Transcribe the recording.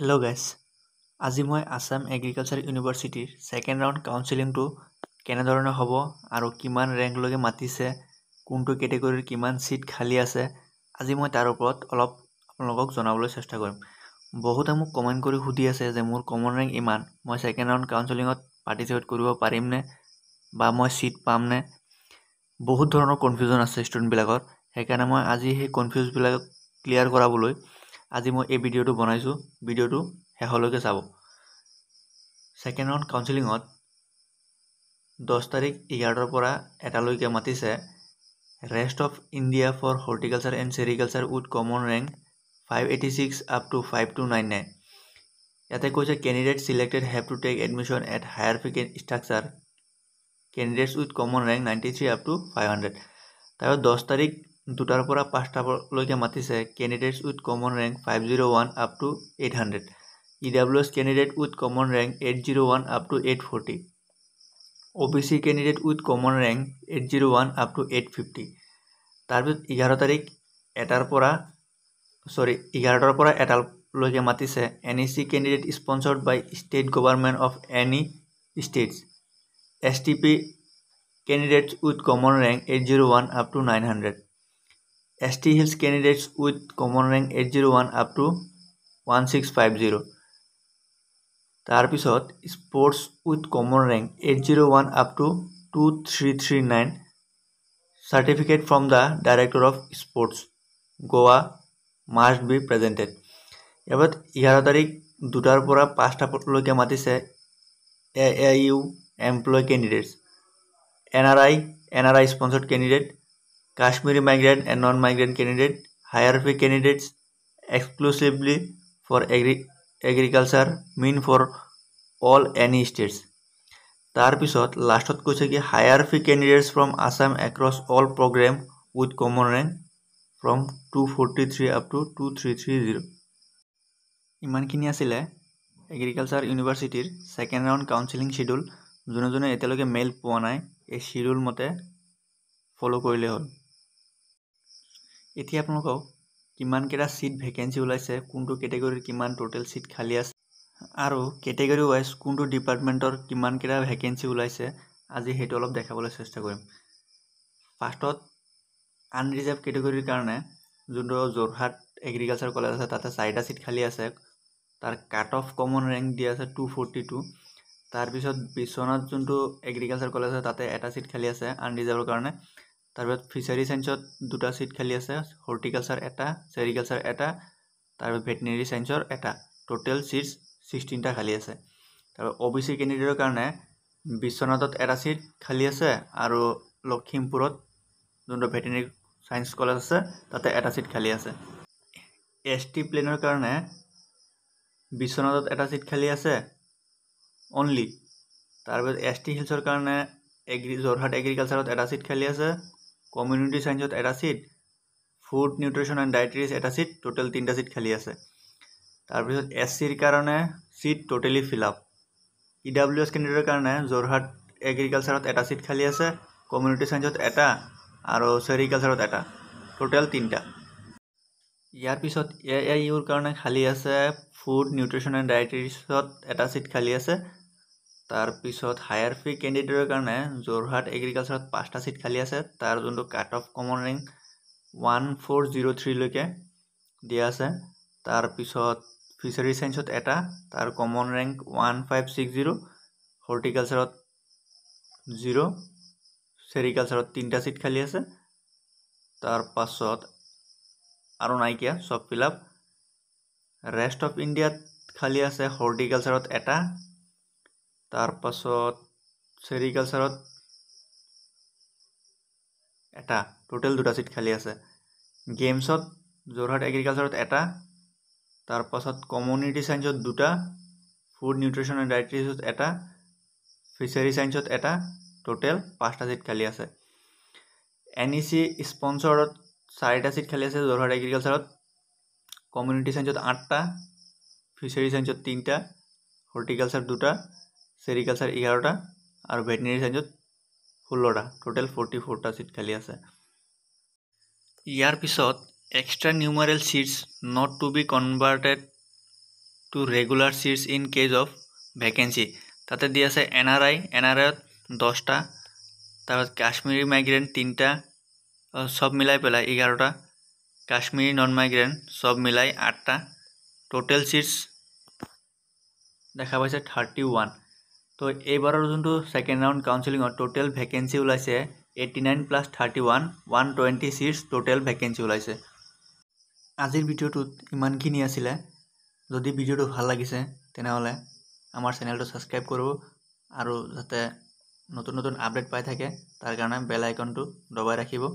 Hello' guys আজি মই Assam agriculture ইউনিভাৰ্চিটিৰ ছেকেণ্ড ৰাউণ্ড কাউন্সিলিংটো কেনেধৰণে হ'ব আৰু কিমান ৰেংকলৈকে মাতিছে কোনটো কেটেগৰীৰ কিমান ছিট খালী আছে আজি মই তাৰ ওপৰত অলপ আপোনালোকক জনাবলৈ চেষ্টা কৰিম বহুতে মোক কমেণ্ট কৰি সুধি আছে যে মোৰ কমন ৰেংক ইমান মই ছেকেণ্ড ৰাউণ্ড কাউন্সিলিঙত পাৰ্টিচিপেট কৰিব পাৰিমনে বা মই ছিট পামনে বহুত ধৰণৰ কনফিউজন আছে ষ্টুডেণ্টবিলাকৰ সেইকাৰণে মই আজি সেই কনফিউজবিলাক ক্লিয়াৰ কৰাবলৈ আজি মই এই ভিডিঅ'টো বনাইছোঁ ভিডিঅ'টো শেষলৈকে চাব ছেকেণ্ড ৰাউণ্ড কাউন্সিলিঙত দহ তাৰিখ এঘাৰটাৰ পৰা এটালৈকে মাতিছে rest of India for horticulture and sericulture with common rank five eighty six up to five two nine nine ইয়াতে কৈছে candidate selected have to take admission at higher fee structure candidates with common rank ninety three up to five hundred তাৰপিছত দহ তাৰিখ দুটাৰ পৰা পাঁচটালৈকে মাতিছে candidates with common rank five zero' one up to eight hundred E W S candidate with common rank eight zero' one up to eight forty O B C candidate with common rank eight zero' one up to eight fifty তাৰপিছত এঘাৰ তাৰিখ এটাৰ পৰা চৰি এঘাৰটাৰ পৰা এটালৈকে মাতিছে N E C candidate sponsored by state government of any states S T P candidates with common rank eight zero' one up to nine hundred ST Hills candidates with common rank 801 up to 1650. Tarpisot sports with common rank 801 up to 2339. Certificate from the director of sports Goa must be presented. এবাৰ এঘাৰ তাৰিখ দুটাৰ পৰা পাঁচটালৈকে মাতিছে A I U employ candidates N R I N R I sponsored candidate Kashmiri migrant and non migrant candidate, hierarchy candidates exclusively for agri- agriculture, mean for all any states. তাৰপিছত লাষ্টত কৈছে কি higher fee candidates from Assam across all program with common rank from two forty three up to two three three zero' ইমানখিনি আছিলে agriculture ইউনিভাৰ্চিটিৰ second round counselling schedule যোনে যোনে এতিয়ালৈকে মেইল পোৱা নাই এই শ্বিডিউল মতে ফ'ল' কৰিলেই হ'ল এতিয়া আপোনালোকক কিমানকেইটা ছিট ভেকেঞ্চি ওলাইছে কোনটো কেটেগৰীত কিমান টোটেল ছিট খালী আছে আৰু কেটেগৰী ৱাইজ কোনটো ডিপাৰ্টমেণ্টৰ কিমানকেইটা ভেকেঞ্চি ওলাইছে আজি সেইটো অলপ দেখাবলৈ চেষ্টা কৰিম ফাৰ্ষ্টত আনৰিজাৰ্ভ কেটেগৰীৰ কাৰণে যোনটো যোৰহাট এগ্ৰিকালচাৰ কলেজ আছে তাতে চাৰিটা ছিট খালী আছে তাৰ কাট অফ কমন ৰেংক দিয়া আছে টু ফৰ্টি টু তাৰপিছত বিশ্বনাথ যোনটো এগ্ৰিকালচাৰ কলেজ আছে তাতে এটা ছিট খালী আছে আনৰিজাৰ্ভৰ কাৰণে তাৰপিছত ফিচাৰী চায়েন্সত দুটা ছিট খালী আছে হৰ্টিকালচাৰ এটা ছেৰিকালচাৰ এটা তাৰপিছত ভেটেনেৰি চায়েন্সৰ এটা টোটেল ছিট ছিক্সটিনটা খালী আছে তাৰপিছত অ' বি চি কেণ্ডিডেটৰ কাৰণে বিশ্বনাথত এটা ছিট খালী আছে আৰু লখিমপুৰত যোনটো ভেটেনেৰি ছায়েঞ্চ কলেজ আছে তাতে এটা ছিট খালী আছে এছ টি প্লেনৰ কাৰণে বিশ্বনাথত এটা ছিট খালী আছে অনলি তাৰপিছত এছ টি হিলছৰ কাৰণে এগ্ৰি যোৰহাট এগ্ৰিকালচাৰত এটা ছিট খালী আছে কমিউনিটি চায়েন্সত এটা seat food nutrition and dietetics এটা ছিট টোটেল তিনিটা ছিট খালী আছে তাৰপিছত এছ চিৰ কাৰণে seat totally fill up E W S কেণ্ডিডেটৰ কাৰণে যোৰহাট এগ্ৰিকালচাৰত এটা ছিট খালী আছে কমিউনিটি চায়েন্সত এটা আৰু ছেৰিকালচাৰত এটা টোটেল তিনিটা ইয়াৰ পিছত এ আই ইউৰ কাৰণে খালী আছে ফুড নিউট্ৰিশ্যন এণ্ড ডায়েটেৰিজত এটা ছিট খালী আছে তাৰপিছত হায়াৰ ফি কেণ্ডিডেটৰ কাৰণে যোৰহাট এগ্ৰিকালচাৰত পাঁচটা ছিট খালী আছে তাৰ যোনটো cut off common rank one four zero' থ্ৰীলৈকে দিয়া আছে তাৰপিছত ফিচাৰী চায়েন্সত এটা তাৰ common rank one five six zero' হৰ্টিকালচাৰত জিৰ' ছেৰিকালচাৰত তিনিটা ছিট খালী আছে তাৰপাছত আৰু নাইকিয়া চব ফিল আপ ৰেষ্ট অফ ইণ্ডিয়াত খালী আছে হৰ্টিকালচাৰত এটা তাৰপাছত ছেৰিকালচাৰত এটা টোটেল দুটা ছিট খালী আছে গেমছত যোৰহাট এগ্ৰিকালচাৰত এটা তাৰপাছত কমিউনিটি ছায়েঞ্চত দুটা ফুড নিউট্ৰিশ্যন এণ্ড ডায়েট্ৰিছত এটা ফিচাৰী ছায়েঞ্চত এটা টোটেল পাঁচটা ছিট খালী আছে এন ই চি স্পঞ্চৰত চাৰিটা ছিট খালী আছে যোৰহাট এগ্ৰিকালচাৰত কমিউনিটি ছায়েঞ্চত আঠটা ফিচাৰী ছায়েঞ্চত তিনিটা হৰ্টিকালচাৰ দুটা एग्रीकल्चर 11 टा आर वेटनरी साइड 16 टा टोटल 44 टा सीट खाली আছে ইয়ার পিছত extra numeral seats not to be converted to regular seats in case of vacancy তাতে দি আছে এনআরআই এনআরআর 10 টা তারপর কাশ্মীরি মাইগ্রেন 3 টা সব মিলাই পেলা 11 টা কাশ্মীরি নন মাইগ্রেন সব মিলাই 8 টা টোটাল সিটস দেখা বৈছে 31 তো এইবাৰৰ যোনটো ছেকেণ্ড ৰাউণ্ড কাউন্সেলিঙত ট'টেল ভেকেঞ্চি ওলাইছে eighty nine plus thirty one one twenty six total vacancy ওলাইছে আজিৰ ভিডিঅ'টোত ইমানখিনি আছিলে যদি ভিডিঅ'টো ভাল লাগিছে তেনেহ'লে আমাৰ চেনেলটো ছাবস্ক্ৰাইব কৰোঁ আৰু যাতে নতুন নতুন আপডেট পাই থাকে তাৰ কাৰণে বেল আইকনটো দবাই ৰাখিব